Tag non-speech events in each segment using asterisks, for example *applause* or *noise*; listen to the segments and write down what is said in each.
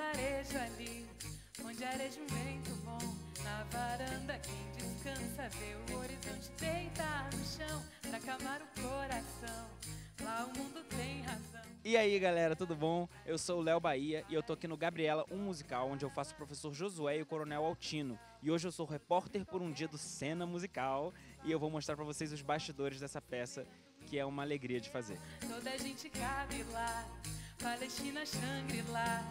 vilarejo ali, onde areja um vento bom. Na varanda quem descansa vê o horizonte deitar no chão pra calmar o coração. Lá o mundo tem razão. E aí galera, tudo bom? Eu sou o Léo Bahia e eu tô aqui no Gabriela, um musical, onde eu faço o professor Josué e o Coronel Altino. E hoje eu sou repórter por um dia do Cena Musical e eu vou mostrar para vocês os bastidores dessa peça, que é uma alegria de fazer. Toda a gente cabe lá, Palestina Shangri-La.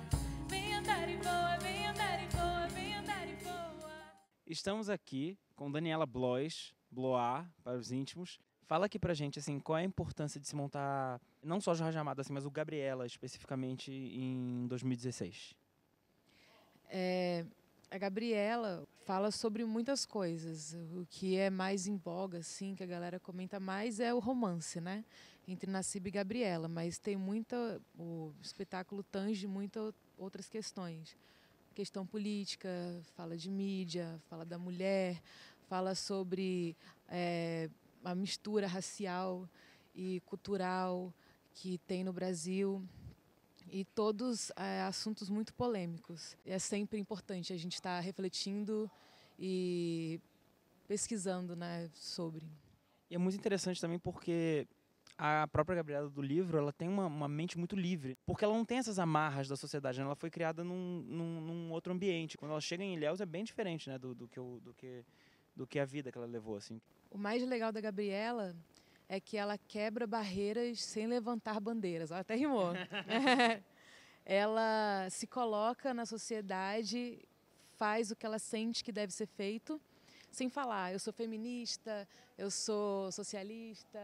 Estamos aqui com Daniela Blois, Blois, para os íntimos. Fala aqui pra gente, assim, qual é a importância de se montar, não só Jorge Amado, assim, mas o Gabriela, especificamente, em 2016? É, a Gabriela fala sobre muitas coisas. O que é mais em voga, assim, que a galera comenta mais é o romance, né? Entre Nassib e Gabriela, mas tem muita... O espetáculo tange muitas outras questões questão política, fala de mídia, fala da mulher, fala sobre é, a mistura racial e cultural que tem no Brasil e todos é, assuntos muito polêmicos. É sempre importante a gente estar tá refletindo e pesquisando né, sobre. E é muito interessante também porque a própria Gabriela do livro, ela tem uma, uma, mente muito livre, porque ela não tem essas amarras da sociedade, né? ela foi criada num, num, num, outro ambiente. Quando ela chega em Ilhéus é bem diferente, né, do, do, que, do, que, do que a vida que ela levou, assim. O mais legal da Gabriela é que ela quebra barreiras sem levantar bandeiras. Ela até rimou. *laughs* ela se coloca na sociedade, faz o que ela sente que deve ser feito, sem falar, ah, eu sou feminista, eu sou socialista,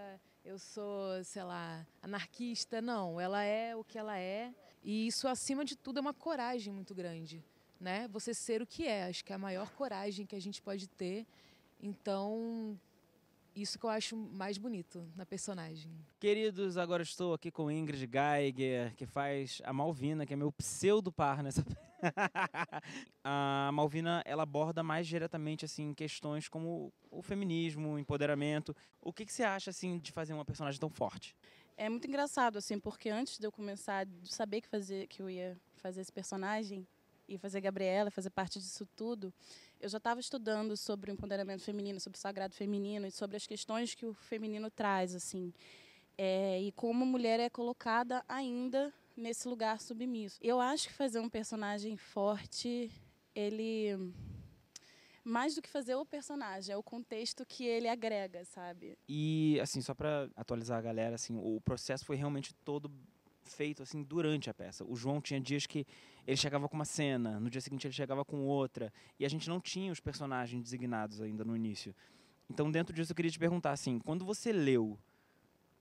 eu sou, sei lá, anarquista. Não, ela é o que ela é. E isso, acima de tudo, é uma coragem muito grande. Né? Você ser o que é, acho que é a maior coragem que a gente pode ter. Então, isso que eu acho mais bonito na personagem. Queridos, agora estou aqui com Ingrid Geiger, que faz a Malvina, que é meu pseudo par nessa. *laughs* a Malvina, ela aborda mais diretamente assim questões como o feminismo, o empoderamento. O que, que você acha assim de fazer uma personagem tão forte? É muito engraçado assim, porque antes de eu começar, de saber que fazer que eu ia fazer esse personagem e fazer Gabriela, fazer parte disso tudo, eu já estava estudando sobre o empoderamento feminino, sobre o sagrado feminino e sobre as questões que o feminino traz, assim. É, e como a mulher é colocada ainda nesse lugar submisso. Eu acho que fazer um personagem forte, ele mais do que fazer o personagem, é o contexto que ele agrega, sabe? E assim, só para atualizar a galera, assim, o processo foi realmente todo feito assim durante a peça. O João tinha dias que ele chegava com uma cena, no dia seguinte ele chegava com outra, e a gente não tinha os personagens designados ainda no início. Então, dentro disso, eu queria te perguntar assim, quando você leu,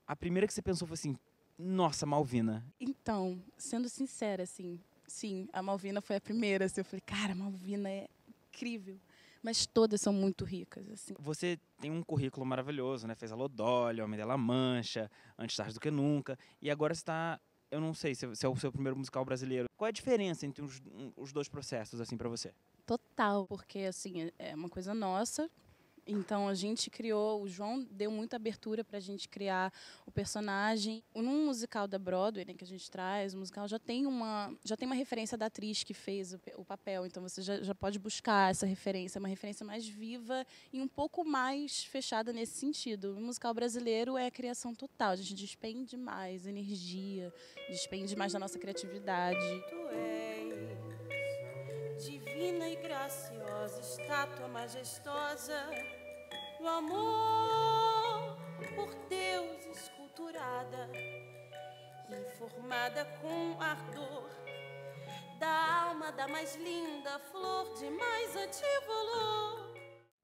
a primeira que você pensou foi assim, nossa, Malvina. Então, sendo sincera, assim, sim, a Malvina foi a primeira. Assim, eu falei, cara, Malvina é incrível. Mas todas são muito ricas, assim. Você tem um currículo maravilhoso, né? Fez a Lodólio, Homem dela Mancha, Antes Tarde do Que Nunca. E agora está eu não sei se, é o seu primeiro musical brasileiro. Qual é a diferença entre os, os dois processos, assim, para você? Total, porque, assim, é, é uma coisa nossa, então a gente criou, o João deu muita abertura para a gente criar o personagem. Num musical da Broadway né, que a gente traz, o musical já tem uma, já tem uma referência da atriz que fez o, o papel, então você já, já, pode buscar essa referência, uma referência mais viva e um pouco mais fechada nesse sentido. O musical brasileiro é a criação total, a gente despende mais energia, despende mais da nossa criatividade. Tu é divina e graciosa estátua majestosa, o amor por Deus esculturada e formada com ardor da alma da mais linda flor de mais antigo olor.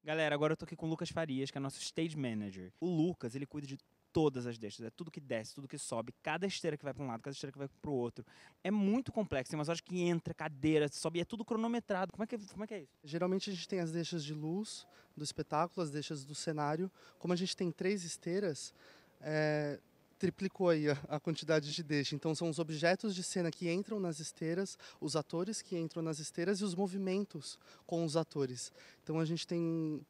Galera, agora eu tô aqui com o Lucas Farias, que é nosso stage manager. O Lucas, ele cuida de todas as deixas, é tudo que desce, tudo que sobe, cada esteira que vai para um lado, cada esteira que vai para o outro. É muito complexo, tem umas horas que entra, cadeira, sobe, é tudo cronometrado. Como é, que, como é que é isso? Geralmente a gente tem as deixas de luz do espetáculo, as deixas do cenário. Como a gente tem três esteiras, é, triplicou aí a, a, quantidade de deixa. Então são os objetos de cena que entram nas esteiras, os atores que entram nas esteiras e os movimentos com os atores. Então a gente tem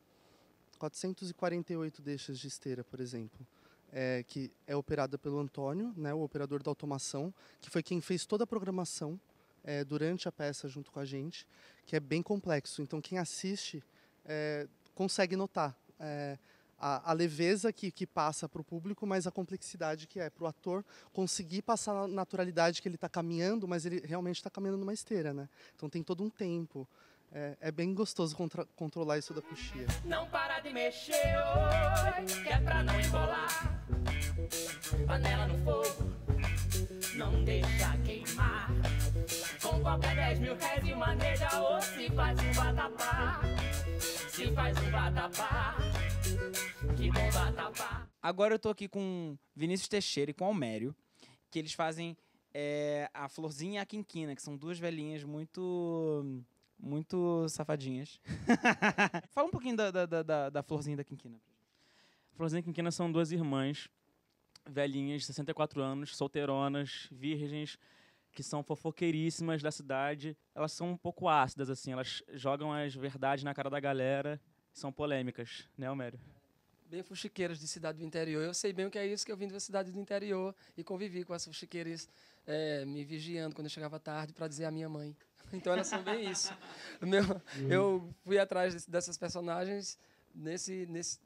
448 deixas de esteira, por exemplo é, que é operada pelo Antônio, né, o operador da automação, que foi quem fez toda a programação é, durante a peça junto com a gente, que é bem complexo. Então, quem assiste é, consegue notar é, a, a, leveza que, que passa para o público, mas a complexidade que é para o ator conseguir passar a naturalidade que ele está caminhando, mas ele realmente está caminhando numa esteira. Né? Então, tem todo um tempo. É, é, bem gostoso controlar isso da coxia. Não para de mexer, oi, que é pra não embolar. Panela no fogo, não deixa queimar. Com qualquer 10 mil reais e maneja ou se faz um vatapá. Se faz um vatapá. Que bom vatapá. Agora eu tô aqui com Vinícius Teixeira e com Almério, que eles fazem é, a Florzinha e a Quinquina, que são duas velhinhas muito muito safadinhas. *laughs* Fala um pouquinho da, da, da, da Florzinha da Quinquina. Florzinha e Quinquina são duas irmãs velhinhas, 64 anos, solteironas, virgens, que são fofoqueiríssimas da cidade. Elas são um pouco ácidas, assim, elas jogam as verdades na cara da galera, são polêmicas, né, Homério? Bem fuxiqueiras de cidade do interior. Eu sei bem o que é isso, que eu vim da cidade do interior e convivi com as fuxiqueiras é, me vigiando quando eu chegava tarde para dizer à minha mãe. *laughs* Então elas são bem isso. Meu, eu fui atrás dessas personagens nesse, nesse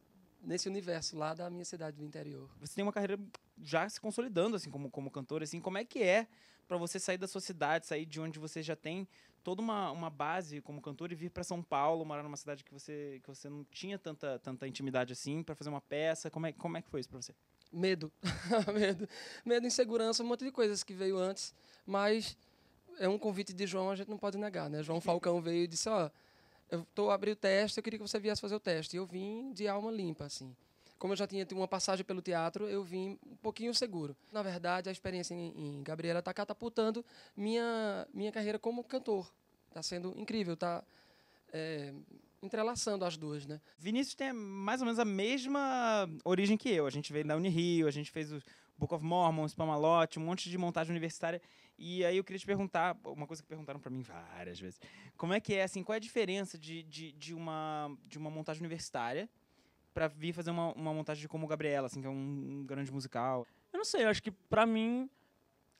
nesse universo lá da minha cidade do interior. Você tem uma carreira já se consolidando assim como como cantor, assim, como é que é para você sair da sua cidade, sair de onde você já tem toda uma, uma base como cantor e vir para São Paulo, morar numa cidade que você que você não tinha tanta tanta intimidade assim para fazer uma peça, como é como é que foi isso para você? Medo. *laughs* medo, medo, insegurança, um monte de coisas que veio antes, mas é um convite de João, a gente não pode negar, né? João Falcão veio e disse, ó, oh, eu estou abri o teste, eu queria que você viesse fazer o teste. E eu vim de alma limpa, assim. Como eu já tinha uma passagem pelo teatro, eu vim um pouquinho seguro. Na verdade, a experiência em, em Gabriela está catapultando minha, minha carreira como cantor. Está sendo incrível, está é, entrelaçando as duas, né? Vinícius tem mais ou menos a mesma origem que eu. A gente veio da Unirio, a gente fez o Book of Mormon, Spamalot, um monte de montagem universitária. E aí eu queria te perguntar, uma coisa que perguntaram para mim várias vezes. Como é que é, assim, qual é a diferença de, de, de uma, de uma montagem universitária para vir fazer uma, uma montagem como Gabriela, assim, que é um, um grande musical? Eu não sei, eu acho que para mim...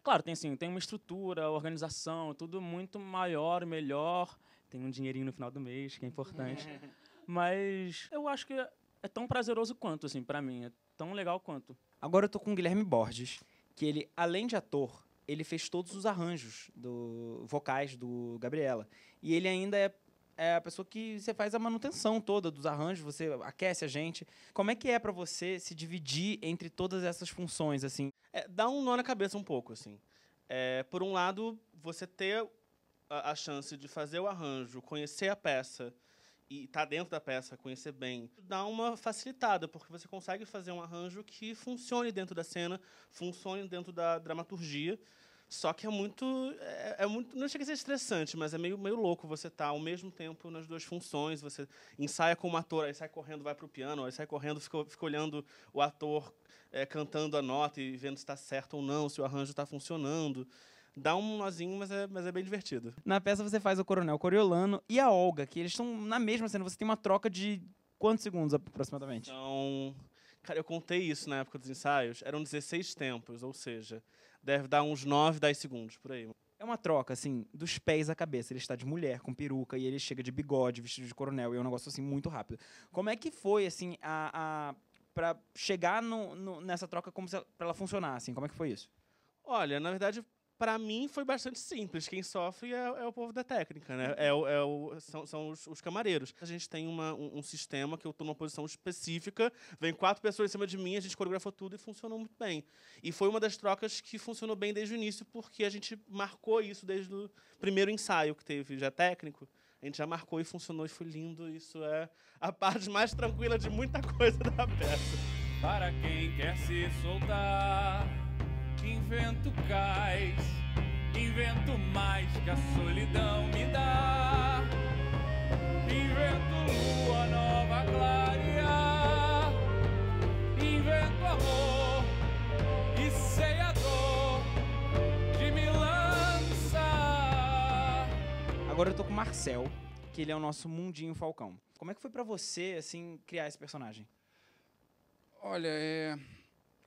Claro, tem assim, tem uma estrutura, organização, tudo muito maior, melhor. Tem um dinheirinho no final do mês, que é importante. *laughs* Mas eu acho que é tão prazeroso quanto, assim, para mim. É tão legal quanto. Agora eu tô com o Guilherme Borges, que ele, além de ator, ele fez todos os arranjos do vocais do Gabriela. E ele ainda é, é a pessoa que você faz a manutenção toda dos arranjos, você aquece a gente. Como é que é para você se dividir entre todas essas funções assim? É, dá um nó na cabeça um pouco assim. É, por um lado, você ter a, a chance de fazer o arranjo, conhecer a peça, e tá dentro da peça, conhecer bem, dá uma facilitada, porque você consegue fazer um arranjo que funcione dentro da cena, funcione dentro da dramaturgia. Só que é muito, é, é muito, não chega a ser estressante, mas é meio, meio louco você estar tá ao mesmo tempo nas duas funções. Você ensaia com ator, aí sai correndo, vai para o piano, aí sai correndo, fica, fica olhando o ator é, cantando a nota e vendo se está certo ou não, se o arranjo está funcionando. Dá um nozinho, mas é, mas é bem divertido. Na peça você faz o Coronel Coriolano e a Olga, que eles estão na mesma cena. Você tem uma troca de quantos segundos aproximadamente? Então. Cara, eu contei isso na época dos ensaios. Eram 16 tempos, ou seja, deve dar uns 9, 10 segundos por aí. É uma troca, assim, dos pés à cabeça. Ele está de mulher, com peruca, e ele chega de bigode, vestido de coronel, e é um negócio, assim, muito rápido. Como é que foi, assim, a, a para chegar no, no, nessa troca como se ela, ela funcionasse? Assim, como é que foi isso? Olha, na verdade, para mim foi bastante simples. Quem sofre é, é o povo da técnica, né? Uhum. É, é o, são, são os, os, camareiros. A gente tem uma, um, um, sistema que eu estou numa posição específica, vem quatro pessoas em cima de mim, a gente coreografou tudo e funcionou muito bem. E foi uma das trocas que funcionou bem desde o início, porque a gente marcou isso desde o primeiro ensaio que teve já técnico. A gente já marcou e funcionou e foi lindo. Isso é a parte mais tranquila de muita *laughs* coisa da peça. Para quem quer se soltar invento cais, invento mais que a solidão me dá. Invento lua nova clarear, invento amor e sei a dor de me lançar. Agora eu tô com o Marcel, que ele é o nosso mundinho falcão. Como é que foi para você assim criar esse personagem? Olha, é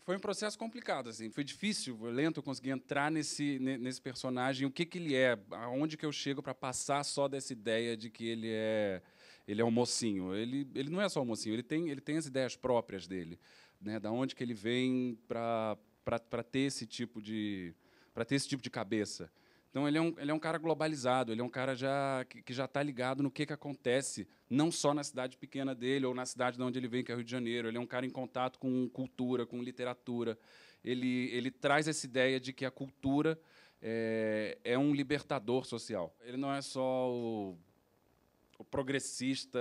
foi um processo complicado, assim, foi difícil, foi lento, conseguir entrar nesse, nesse personagem, o que, que ele é, aonde que eu chego para passar só dessa ideia de que ele é ele é um mocinho. Ele, ele não é só um mocinho, ele tem, ele tem as ideias próprias dele, né? Da onde que ele vem para ter esse tipo de para ter esse tipo de cabeça. Então ele é, um, ele é um cara globalizado, ele é um cara já que, que já está ligado no que, que acontece, não só na cidade pequena dele ou na cidade de onde ele vem, que é Rio de Janeiro. Ele é um cara em contato com cultura, com literatura. Ele, ele traz essa ideia de que a cultura é, é um libertador social. Ele não é só o, o progressista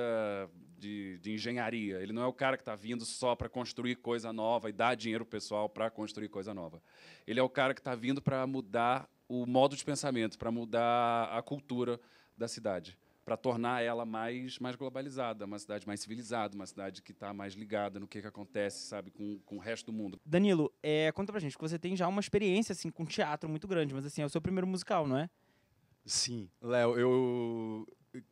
de, de engenharia, ele não é o cara que está vindo só para construir coisa nova e dar dinheiro pessoal para construir coisa nova. Ele é o cara que está vindo para mudar o modo de pensamento, para mudar a cultura da cidade, para tornar ela mais, mais globalizada, uma cidade mais civilizada, uma cidade que está mais ligada no que, que acontece, sabe, com, com o resto do mundo. Danilo, é, conta pra gente que você tem já uma experiência assim com teatro muito grande, mas assim é o seu primeiro musical, não é? Sim, Léo, eu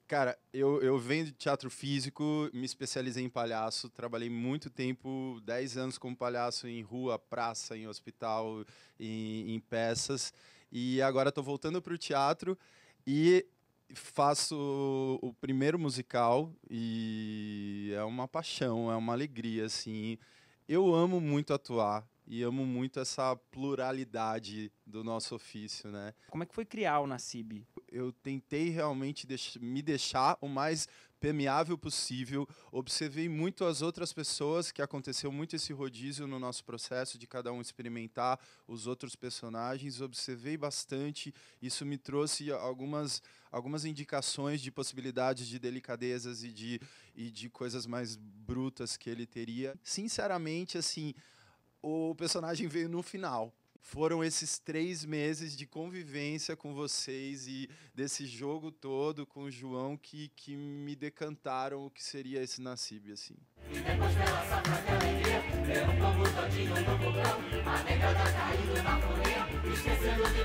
cara, eu, eu venho de teatro físico, me especializei em palhaço, trabalhei muito tempo, 10 anos como palhaço em rua, praça, em hospital, em, em peças. E agora estou voltando para o teatro e faço o primeiro musical e é uma paixão, é uma alegria, assim. Eu amo muito atuar e amo muito essa pluralidade do nosso ofício, né? Como é que foi criar o Nasib? Eu tentei realmente deix me deixar o mais permeável possível. Observei muito as outras pessoas, que aconteceu muito esse rodízio no nosso processo de cada um experimentar os outros personagens. Observei bastante, isso me trouxe algumas, algumas indicações de possibilidades de delicadezas e de, e de coisas mais brutas que ele teria. Sinceramente, assim, o personagem veio no final. Foram esses três meses de convivência com vocês e desse jogo todo com o João que, que me decantaram o que seria esse Nascib, assim. E depois dela alegria, ver um todinho na esquecendo de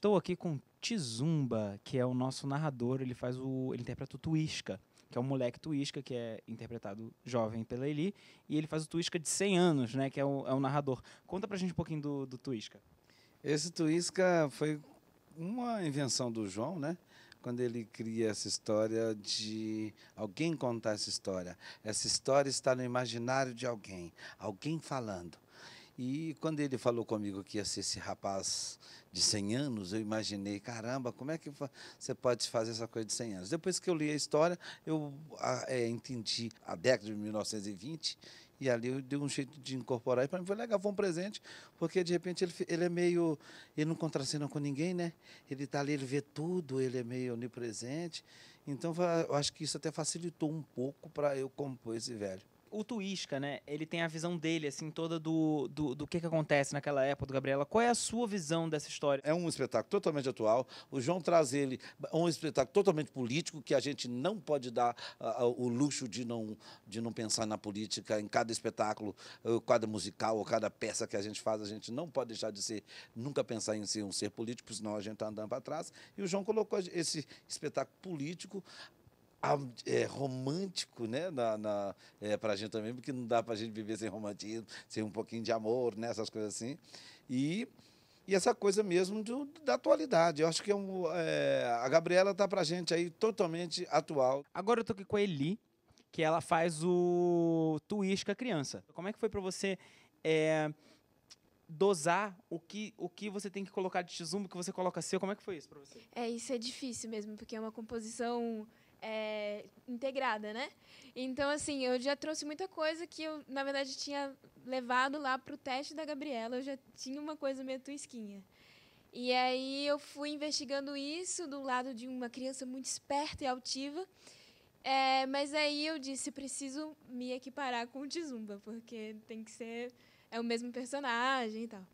Estou aqui com Tizumba, que é o nosso narrador, ele faz o ele interpreta o Tuisca, que é o moleque Tuisca, que é interpretado jovem pela Eli, e ele faz o Tuisca de 100 anos, né, que é o, é o narrador. Conta pra gente um pouquinho do, do Tuisca. Esse Tuisca foi uma invenção do João, né? Quando ele cria essa história de alguém contar essa história. Essa história está no imaginário de alguém, alguém falando. E quando ele falou comigo que ia ser esse rapaz de 100 anos, eu imaginei, caramba, como é que você pode fazer essa coisa de 100 anos? Depois que eu li a história, eu é, entendi a década de 1920 e ali eu dei um jeito de incorporar. E para mim foi legal, foi um presente, porque de repente ele, ele é meio. Ele não contracena com ninguém, né? Ele está ali, ele vê tudo, ele é meio onipresente. Então eu acho que isso até facilitou um pouco para eu compor esse velho o Tuísca, né? Ele tem a visão dele, assim, toda do, do, do que, que acontece naquela época do Gabriela. Qual é a sua visão dessa história? É um espetáculo totalmente atual. O João traz ele um espetáculo totalmente político, que a gente não pode dar uh, o luxo de não, de não pensar na política em cada espetáculo, uh, eh, cada musical ou cada peça que a gente faz. A gente não pode deixar de ser, nunca pensar em ser um ser político, senão a gente está andando para trás. E o João colocou esse espetáculo político é, romântico, né, na, na é, para a gente também, porque não dá para a gente viver sem romantismo, sem um pouquinho de amor, né, essas coisas assim. E e essa coisa mesmo do, da atualidade. Eu acho que é um, é, a Gabriela tá para a gente aí totalmente atual. Agora eu tô aqui com a Eli, que ela faz o a Criança. Como é que foi para você é, dosar o que, o que você tem que colocar de tizumba, o que você coloca seu. Como é que foi isso para você? É, isso é difícil mesmo, porque é uma composição é, integrada, né? Então, assim, eu já trouxe muita coisa que eu, na verdade, tinha levado lá para o teste da Gabriela. Eu já tinha uma coisa meio tuisquinha. E aí eu fui investigando isso do lado de uma criança muito esperta e altiva. É, mas aí eu disse, preciso me equiparar com o Tizumba, porque tem que ser é o mesmo personagem e tal.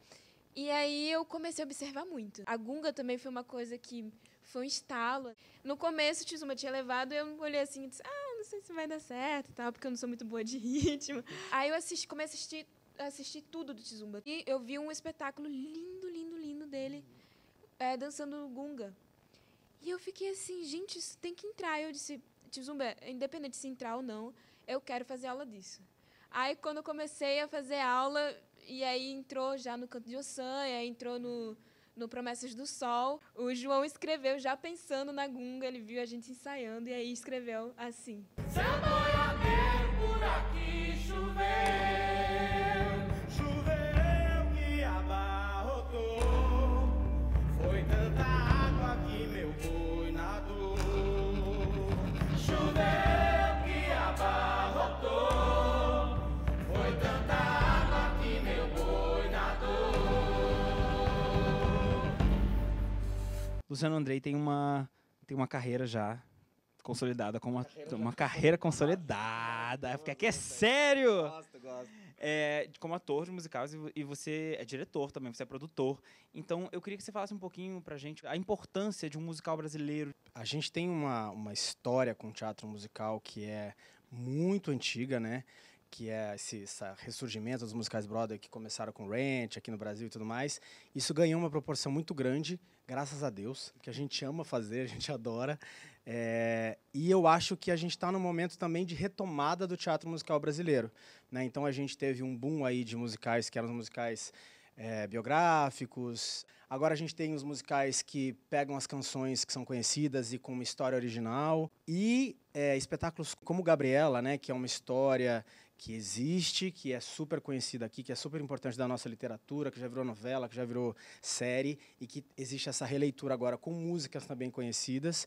E aí eu comecei a observar muito. A Gunga também foi uma coisa que foi um estalo. No começo, o Tizuma tinha levado, eu olhei assim e disse, ah, não sei se vai dar certo, tal, porque eu não sou muito boa de *laughs* ritmo. Aí eu assisti, comecei a assistir, tudo do Tizumba. E eu vi um espetáculo lindo, lindo, lindo dele, é, dançando Gunga. E eu fiquei assim, gente, isso tem que entrar. Eu disse, Tizumba, independente se entrar ou não, eu quero fazer aula disso. Aí, quando eu comecei a fazer aula, e aí entrou já no canto de aí entrou no, no Promessas do Sol, o João escreveu já pensando na Gunga, ele viu a gente ensaiando e aí escreveu assim. Luciano Andrei tem uma, tem uma carreira já consolidada, com uma carreira, uma carreira consolidada, é porque aqui é sério! Gosto, gosto. É, como ator de musicais e você é diretor também, você é produtor. Então eu queria que você falasse um pouquinho pra gente a importância de um musical brasileiro. A gente tem uma, uma história com o teatro musical que é muito antiga, né? que é esse, esse ressurgimento dos musicais Broadway que começaram com Ranch aqui no Brasil e tudo mais, isso ganhou uma proporção muito grande, graças a Deus, que a gente ama fazer, *laughs* a gente adora. É, e eu acho que a gente está num momento também de retomada do teatro musical brasileiro. Né? Então a gente teve um boom aí de musicais que eram os musicais é, biográficos. Agora a gente tem os musicais que pegam as canções que são conhecidas e com uma história original. E é, espetáculos como Gabriela, né, que é uma história que existe, que é super conhecida aqui, que é super importante da nossa literatura, que já virou novela, que já virou série, e que existe essa releitura agora com músicas também conhecidas.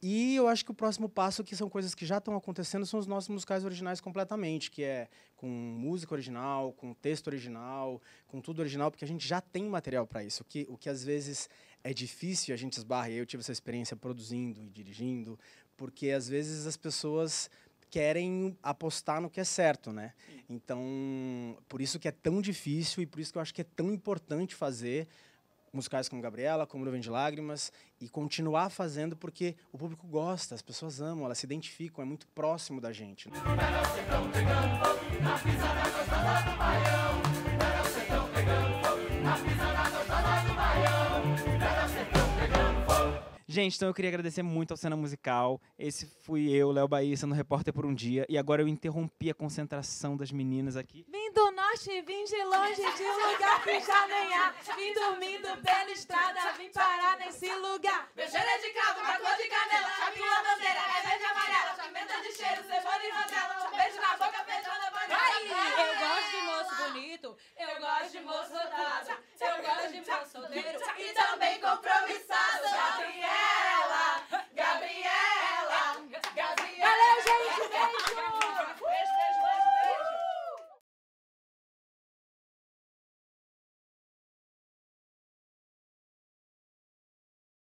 E eu acho que o próximo passo, que são coisas que já estão acontecendo, são os nossos musicais originais completamente, que é com música original, com texto original, com tudo original, porque a gente já tem material para isso. O que, o que às vezes é difícil, a gente esbarra, e eu tive essa experiência produzindo e dirigindo, porque às vezes as pessoas querem apostar no que é certo, né? Então, por isso que é tão difícil e por isso que eu acho que é tão importante fazer musicais como Gabriela, como Nuvem de Lágrimas, e continuar fazendo porque o público gosta, as pessoas amam, elas se identificam, é muito próximo da gente. Né? Gente, então eu queria agradecer muito ao Cena Musical. Esse fui eu, Léo Bahia, sendo repórter por um dia. E agora eu interrompi a concentração das meninas aqui. Vim do norte, vim de longe, de um lugar que já nem há. Vim dormindo pela estrada, vim parar nesse lugar. Meu cheiro é de caldo, uma cor de canela, chapinha bandeira, é verde amarela, chapeta de cheiro, cebola e rodela, beijo na boca, beijão na bandeira. Ai, eu gosto de moço bonito, eu gosto de moço dado, eu gosto de moço solteiro e também compromissado.